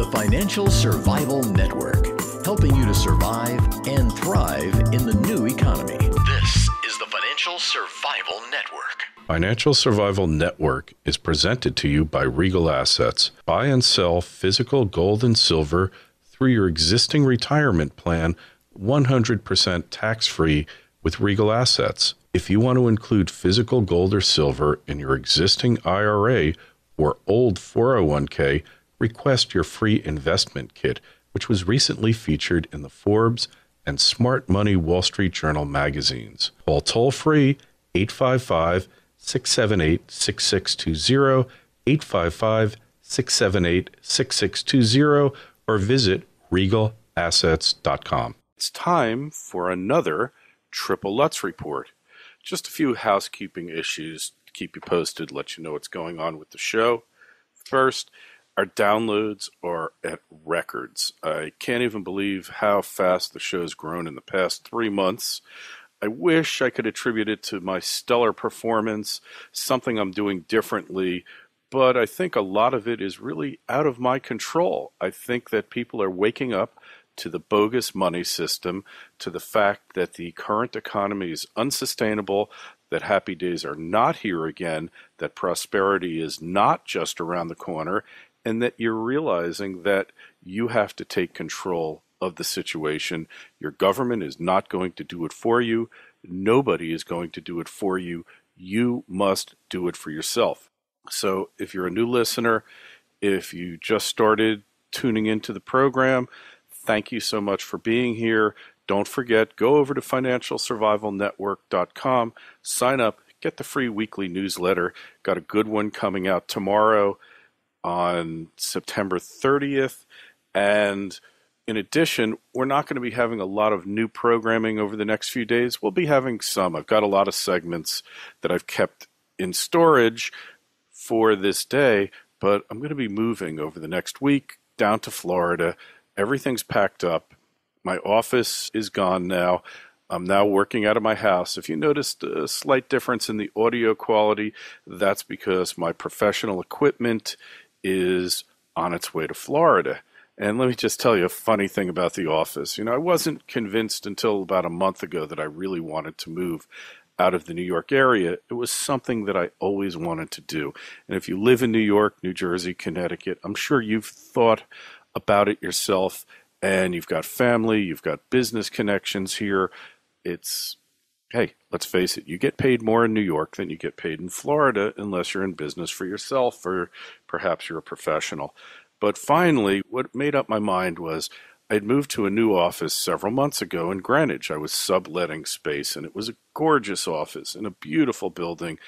The Financial Survival Network, helping you to survive and thrive in the new economy. This is the Financial Survival Network. Financial Survival Network is presented to you by Regal Assets. Buy and sell physical gold and silver through your existing retirement plan 100% tax free with Regal Assets. If you want to include physical gold or silver in your existing IRA or old 401k, request your free investment kit, which was recently featured in the Forbes and Smart Money Wall Street Journal magazines. Call toll free 855 678 6620, 855 678 6620, or visit regalassets.com. It's time for another Triple Lutz report. Just a few housekeeping issues to keep you posted, let you know what's going on with the show. First, our downloads are at records. I can't even believe how fast the show's grown in the past three months. I wish I could attribute it to my stellar performance, something I'm doing differently, but I think a lot of it is really out of my control. I think that people are waking up to the bogus money system, to the fact that the current economy is unsustainable, that happy days are not here again, that prosperity is not just around the corner, and that you're realizing that you have to take control of the situation. Your government is not going to do it for you. Nobody is going to do it for you. You must do it for yourself. So, if you're a new listener, if you just started tuning into the program, thank you so much for being here. Don't forget, go over to financialsurvivalnetwork.com, sign up, get the free weekly newsletter. Got a good one coming out tomorrow on September 30th. And in addition, we're not going to be having a lot of new programming over the next few days. We'll be having some. I've got a lot of segments that I've kept in storage for this day, but I'm going to be moving over the next week down to Florida. Everything's packed up. My office is gone now. I'm now working out of my house. If you noticed a slight difference in the audio quality, that's because my professional equipment is on its way to Florida. And let me just tell you a funny thing about The Office. You know, I wasn't convinced until about a month ago that I really wanted to move out of the New York area. It was something that I always wanted to do. And if you live in New York, New Jersey, Connecticut, I'm sure you've thought about it yourself and you've got family, you've got business connections here. It's hey, let's face it, you get paid more in New York than you get paid in Florida unless you're in business for yourself or perhaps you're a professional. But finally, what made up my mind was I'd moved to a new office several months ago in Greenwich. I was subletting space, and it was a gorgeous office in a beautiful building.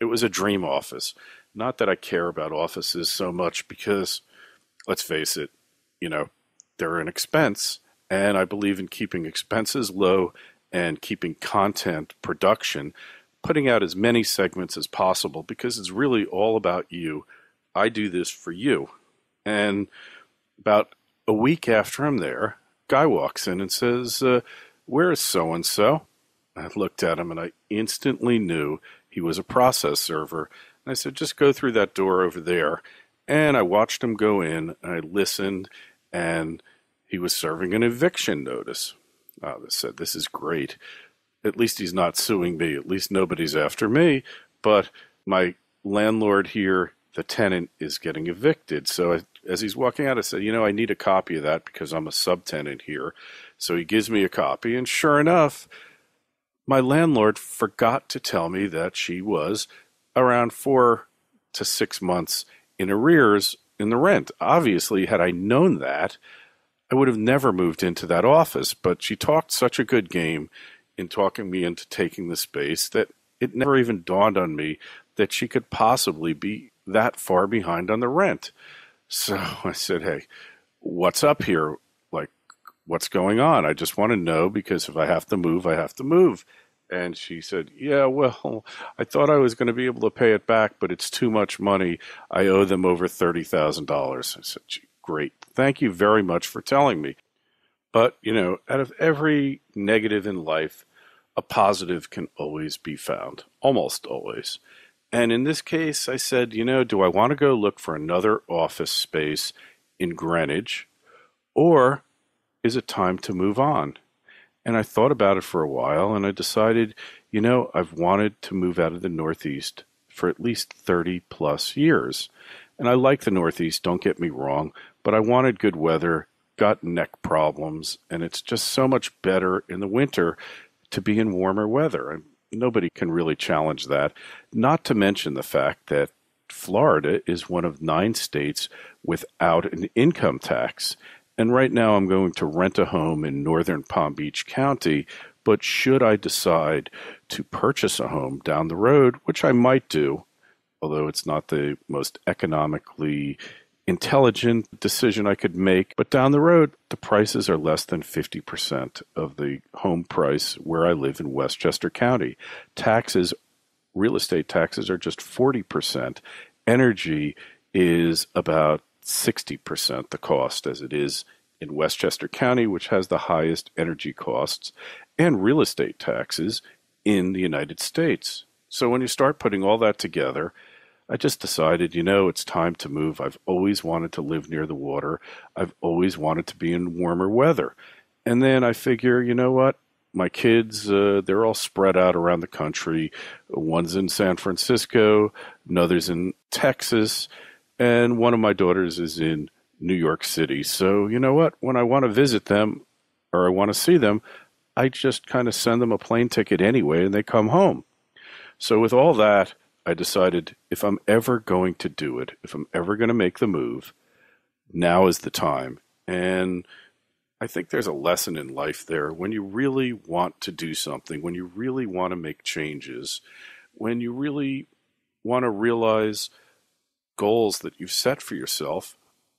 It was a dream office. Not that I care about offices so much because, let's face it, you know, they're an expense. And I believe in keeping expenses low and keeping content production, putting out as many segments as possible because it's really all about you. I do this for you. And about a week after I'm there, guy walks in and says, uh, Where is so and so? I looked at him and I instantly knew he was a process server. And I said, Just go through that door over there. And I watched him go in and I listened, and he was serving an eviction notice. Oh, this, said, uh, this is great. At least he's not suing me. At least nobody's after me. But my landlord here, the tenant, is getting evicted. So I, as he's walking out, I said, you know, I need a copy of that because I'm a subtenant here. So he gives me a copy. And sure enough, my landlord forgot to tell me that she was around four to six months in arrears in the rent. Obviously, had I known that, I would have never moved into that office, but she talked such a good game in talking me into taking the space that it never even dawned on me that she could possibly be that far behind on the rent. So I said, Hey, what's up here? Like, what's going on? I just want to know because if I have to move, I have to move. And she said, Yeah, well, I thought I was going to be able to pay it back, but it's too much money. I owe them over $30,000. I said, great. Thank you very much for telling me. But, you know, out of every negative in life, a positive can always be found, almost always. And in this case, I said, you know, do I want to go look for another office space in Greenwich or is it time to move on? And I thought about it for a while and I decided, you know, I've wanted to move out of the Northeast for at least 30 plus years. And I like the Northeast, don't get me wrong, but I wanted good weather, got neck problems, and it's just so much better in the winter to be in warmer weather. And nobody can really challenge that. Not to mention the fact that Florida is one of nine states without an income tax. And right now I'm going to rent a home in northern Palm Beach County. But should I decide to purchase a home down the road, which I might do, although it's not the most economically intelligent decision I could make. But down the road, the prices are less than 50% of the home price where I live in Westchester County. Taxes, real estate taxes, are just 40%. Energy is about 60% the cost as it is in Westchester County, which has the highest energy costs and real estate taxes in the United States. So when you start putting all that together, I just decided, you know, it's time to move. I've always wanted to live near the water. I've always wanted to be in warmer weather. And then I figure, you know what? My kids, uh, they're all spread out around the country. One's in San Francisco, another's in Texas, and one of my daughters is in New York City. So, you know what? When I want to visit them or I want to see them, I just kind of send them a plane ticket anyway and they come home. So, with all that, I decided if I'm ever going to do it, if I'm ever going to make the move, now is the time. And I think there's a lesson in life there. When you really want to do something, when you really want to make changes, when you really want to realize goals that you've set for yourself,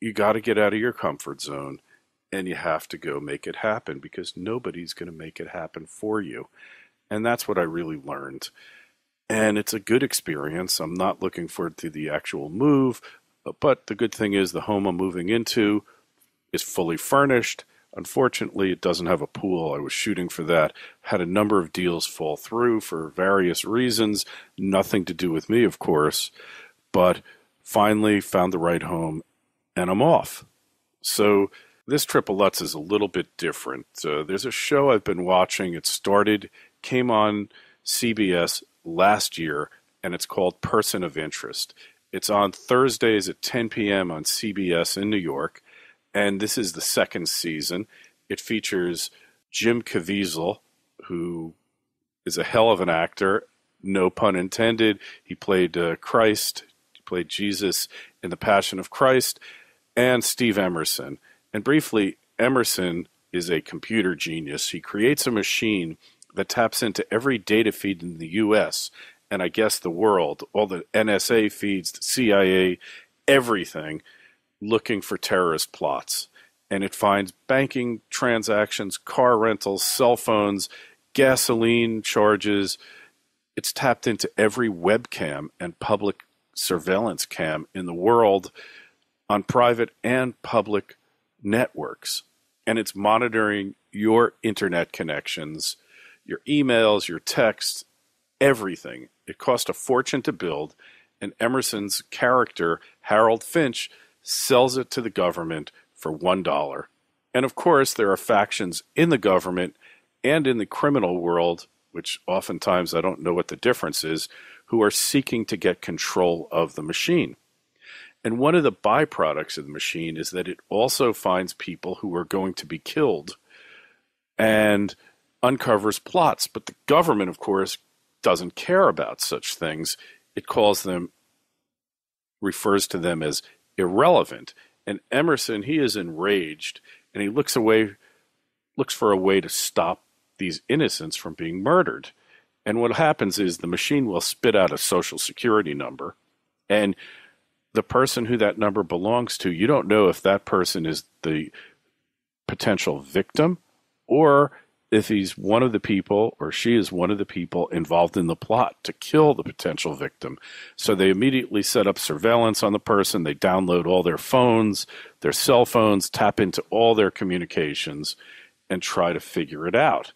you got to get out of your comfort zone and you have to go make it happen because nobody's going to make it happen for you. And that's what I really learned and it's a good experience. I'm not looking forward to the actual move, uh, but the good thing is the home I'm moving into is fully furnished. Unfortunately, it doesn't have a pool. I was shooting for that. Had a number of deals fall through for various reasons, nothing to do with me, of course, but finally found the right home and I'm off. So, this Triple Lutz is a little bit different. Uh, there's a show I've been watching. It started, came on CBS last year, and it's called Person of Interest. It's on Thursdays at 10 p.m. on CBS in New York, and this is the second season. It features Jim Caviezel, who is a hell of an actor, no pun intended. He played uh, Christ, he played Jesus in The Passion of Christ, and Steve Emerson. And briefly, Emerson is a computer genius. He creates a machine – that taps into every data feed in the US and I guess the world, all the NSA feeds, the CIA, everything, looking for terrorist plots. And it finds banking transactions, car rentals, cell phones, gasoline charges. It's tapped into every webcam and public surveillance cam in the world on private and public networks. And it's monitoring your internet connections your emails, your text, everything. It cost a fortune to build, and Emerson's character, Harold Finch, sells it to the government for $1. And of course, there are factions in the government and in the criminal world, which oftentimes I don't know what the difference is, who are seeking to get control of the machine. And one of the byproducts of the machine is that it also finds people who are going to be killed and uncovers plots, but the government, of course, doesn't care about such things. It calls them, refers to them as irrelevant. And Emerson, he is enraged and he looks away, looks for a way to stop these innocents from being murdered. And what happens is the machine will spit out a social security number and the person who that number belongs to, you don't know if that person is the potential victim or if he's one of the people or she is one of the people involved in the plot to kill the potential victim. So they immediately set up surveillance on the person. They download all their phones, their cell phones, tap into all their communications, and try to figure it out.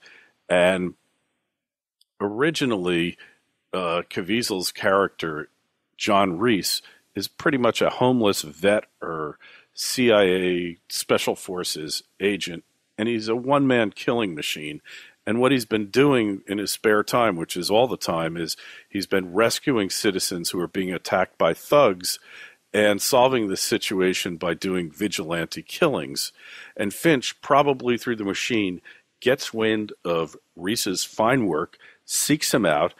And originally, uh, Caviezel's character, John Reese, is pretty much a homeless vet or CIA special forces agent and he's a one man killing machine. And what he's been doing in his spare time, which is all the time, is he's been rescuing citizens who are being attacked by thugs and solving the situation by doing vigilante killings. And Finch, probably through the machine, gets wind of Reese's fine work, seeks him out,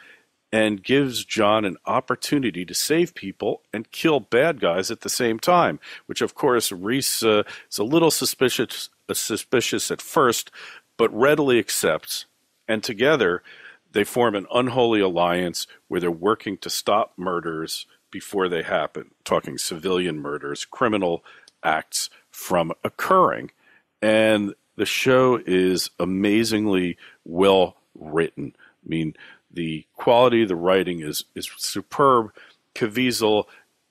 and gives John an opportunity to save people and kill bad guys at the same time, which of course Reese uh, is a little suspicious suspicious at first, but readily accepts, and together they form an unholy alliance where they're working to stop murders before they happen, talking civilian murders, criminal acts from occurring. And the show is amazingly well written. I mean, the quality of the writing is is superb. Caviezel,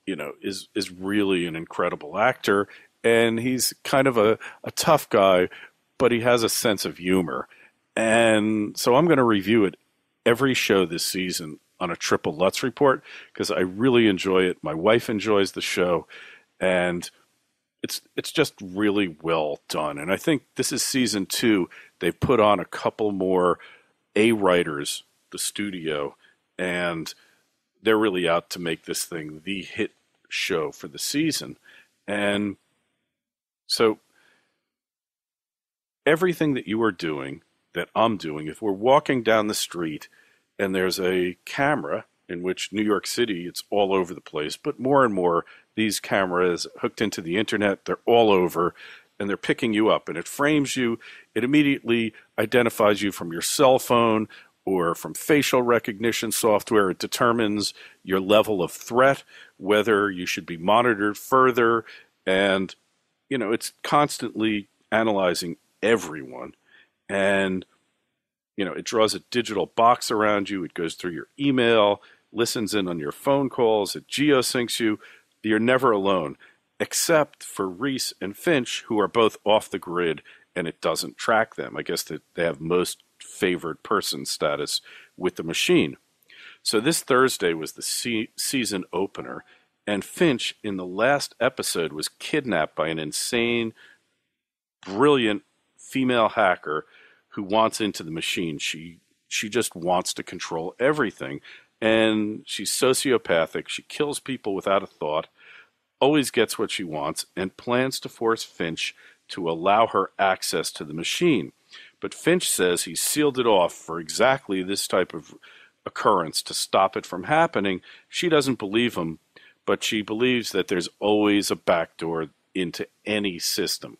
you know, is is really an incredible actor, and he's kind of a, a tough guy, but he has a sense of humor. And so I'm going to review it every show this season on a triple Lutz report because I really enjoy it. My wife enjoys the show, and it's it's just really well done. And I think this is season two. They've put on a couple more A writers, the studio, and they're really out to make this thing the hit show for the season. And so everything that you are doing, that I'm doing, if we're walking down the street and there's a camera, in which New York City, it's all over the place, but more and more these cameras hooked into the internet, they're all over and they're picking you up and it frames you. It immediately identifies you from your cell phone or from facial recognition software. It determines your level of threat, whether you should be monitored further, and you know, it's constantly analyzing everyone. And, you know, it draws a digital box around you, it goes through your email, listens in on your phone calls, it geosyncs you. You're never alone, except for Reese and Finch, who are both off the grid and it doesn't track them. I guess that they have most favored person status with the machine. So this Thursday was the se- season opener, and Finch, in the last episode, was kidnapped by an insane, brilliant female hacker who wants into the machine. She she just wants to control everything, and she's sociopathic. She kills people without a thought, always gets what she wants, and plans to force Finch to allow her access to the machine. But Finch says he sealed it off for exactly this type of occurrence to stop it from happening. She doesn't believe him, but she believes that there's always a backdoor into any system.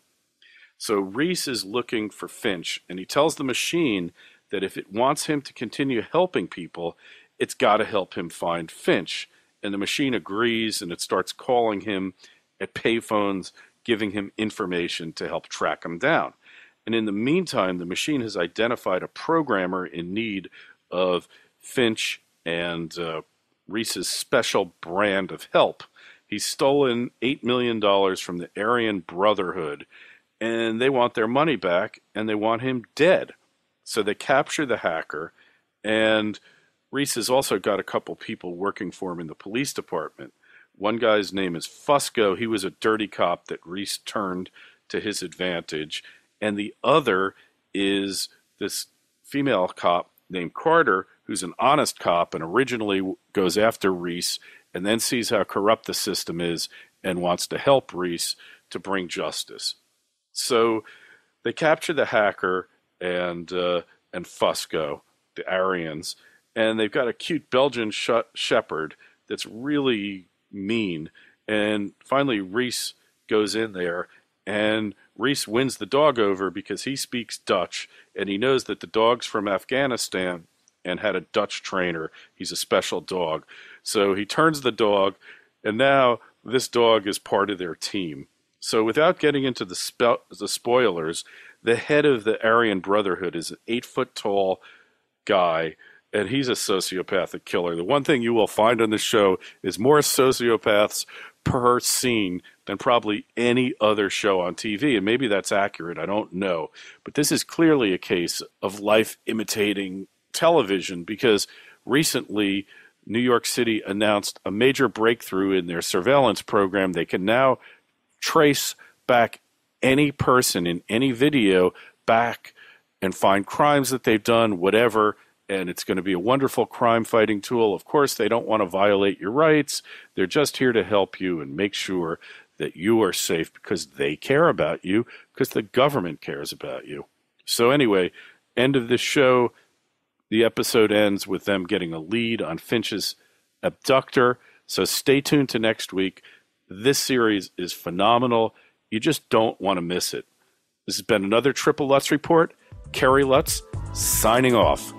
So Reese is looking for Finch, and he tells the machine that if it wants him to continue helping people, it's got to help him find Finch. And the machine agrees and it starts calling him at payphones, giving him information to help track him down. And in the meantime, the machine has identified a programmer in need of Finch and uh, Reese's special brand of help. He's stolen $8 million from the Aryan Brotherhood, and they want their money back, and they want him dead. So they capture the hacker, and Reese has also got a couple people working for him in the police department. One guy's name is Fusco. He was a dirty cop that Reese turned to his advantage. And the other is this female cop named Carter who's an honest cop and originally goes after Reese and then sees how corrupt the system is and wants to help Reese to bring justice. So they capture the hacker and uh, and Fusco, the Aryans, and they've got a cute Belgian sh- shepherd that's really mean. And finally, Reese goes in there, and Reese wins the dog over because he speaks Dutch and he knows that the dog's from Afghanistan and had a Dutch trainer. He's a special dog. So he turns the dog, and now this dog is part of their team. So without getting into the, spe- the spoilers, the head of the Aryan Brotherhood is an eight foot tall guy, and he's a sociopathic killer. The one thing you will find on the show is more sociopaths per scene than probably any other show on TV. And maybe that's accurate, I don't know. But this is clearly a case of life imitating television because recently New York City announced a major breakthrough in their surveillance program. They can now trace back any person in any video back and find crimes that they've done, whatever. And it's going to be a wonderful crime fighting tool. Of course, they don't want to violate your rights. They're just here to help you and make sure that you are safe because they care about you, because the government cares about you. So, anyway, end of this show. The episode ends with them getting a lead on Finch's abductor. So stay tuned to next week. This series is phenomenal. You just don't want to miss it. This has been another Triple Lutz Report. Carrie Lutz signing off.